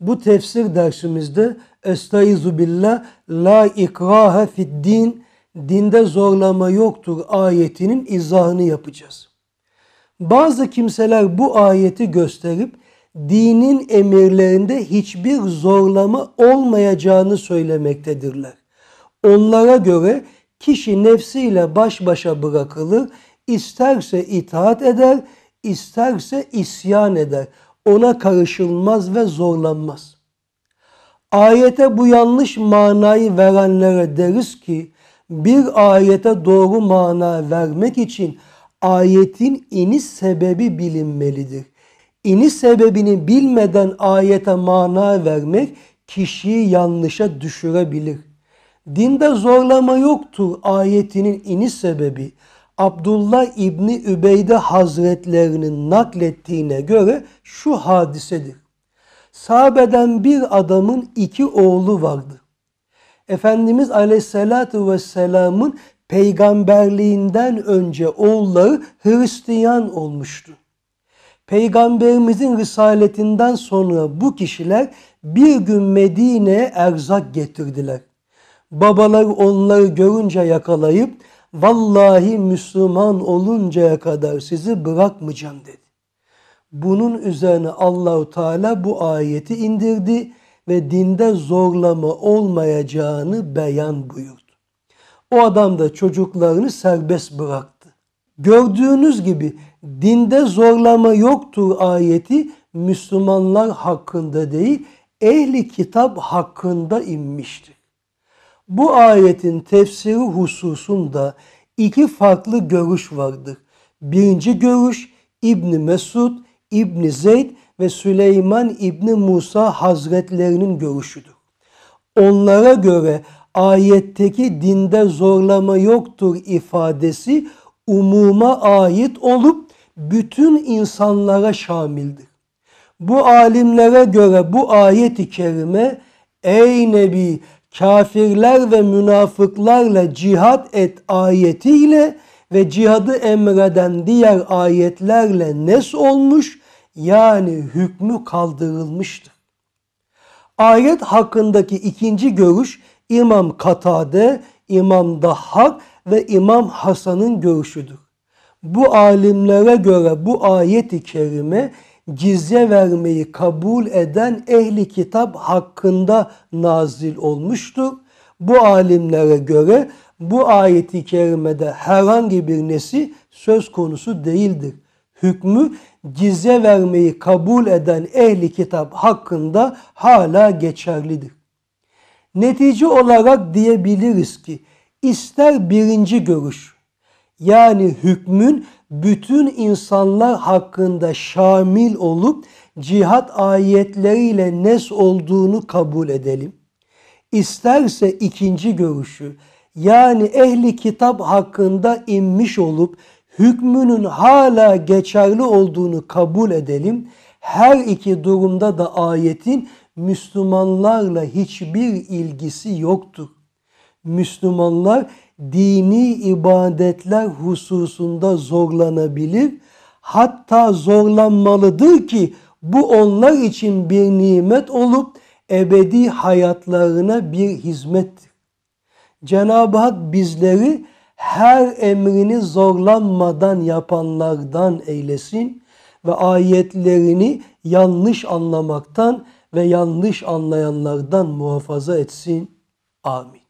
bu tefsir dersimizde Estaizu billah la ikrahe fid din dinde zorlama yoktur ayetinin izahını yapacağız. Bazı kimseler bu ayeti gösterip dinin emirlerinde hiçbir zorlama olmayacağını söylemektedirler. Onlara göre kişi nefsiyle baş başa bırakılır, isterse itaat eder, isterse isyan eder ona karışılmaz ve zorlanmaz. Ayete bu yanlış manayı verenlere deriz ki bir ayete doğru mana vermek için ayetin iniş sebebi bilinmelidir. İniş sebebini bilmeden ayete mana vermek kişiyi yanlışa düşürebilir. Dinde zorlama yoktur ayetinin iniş sebebi. Abdullah İbni Übeyde Hazretlerinin naklettiğine göre şu hadisedir. Sahabeden bir adamın iki oğlu vardı. Efendimiz Aleyhisselatü Vesselam'ın peygamberliğinden önce oğulları Hristiyan olmuştu. Peygamberimizin risaletinden sonra bu kişiler bir gün Medine'ye erzak getirdiler. Babalar onları görünce yakalayıp Vallahi Müslüman oluncaya kadar sizi bırakmayacağım dedi. Bunun üzerine Allahu Teala bu ayeti indirdi ve dinde zorlama olmayacağını beyan buyurdu. O adam da çocuklarını serbest bıraktı. Gördüğünüz gibi dinde zorlama yoktur ayeti Müslümanlar hakkında değil, ehli kitap hakkında inmiştir. Bu ayetin tefsiri hususunda iki farklı görüş vardır. Birinci görüş İbni Mesud, İbni Zeyd ve Süleyman İbni Musa Hazretlerinin görüşüdür. Onlara göre ayetteki dinde zorlama yoktur ifadesi umuma ait olup bütün insanlara şamildir. Bu alimlere göre bu ayet-i kerime ey nebi kafirler ve münafıklarla cihat et ayetiyle ve cihadı emreden diğer ayetlerle nes olmuş yani hükmü kaldırılmıştır. Ayet hakkındaki ikinci görüş İmam Katade, İmam Dahhak ve İmam Hasan'ın görüşüdür. Bu alimlere göre bu ayeti kerime cizye vermeyi kabul eden ehli kitap hakkında nazil olmuştu. Bu alimlere göre bu ayeti kerimede herhangi bir nesi söz konusu değildir. Hükmü cizye vermeyi kabul eden ehli kitap hakkında hala geçerlidir. Netice olarak diyebiliriz ki ister birinci görüş yani hükmün bütün insanlar hakkında şamil olup cihat ayetleriyle nes olduğunu kabul edelim. İsterse ikinci görüşü yani ehli kitap hakkında inmiş olup hükmünün hala geçerli olduğunu kabul edelim. Her iki durumda da ayetin Müslümanlarla hiçbir ilgisi yoktur. Müslümanlar dini ibadetler hususunda zorlanabilir. Hatta zorlanmalıdır ki bu onlar için bir nimet olup ebedi hayatlarına bir hizmettir. Cenab-ı Hak bizleri her emrini zorlanmadan yapanlardan eylesin ve ayetlerini yanlış anlamaktan ve yanlış anlayanlardan muhafaza etsin. Amin.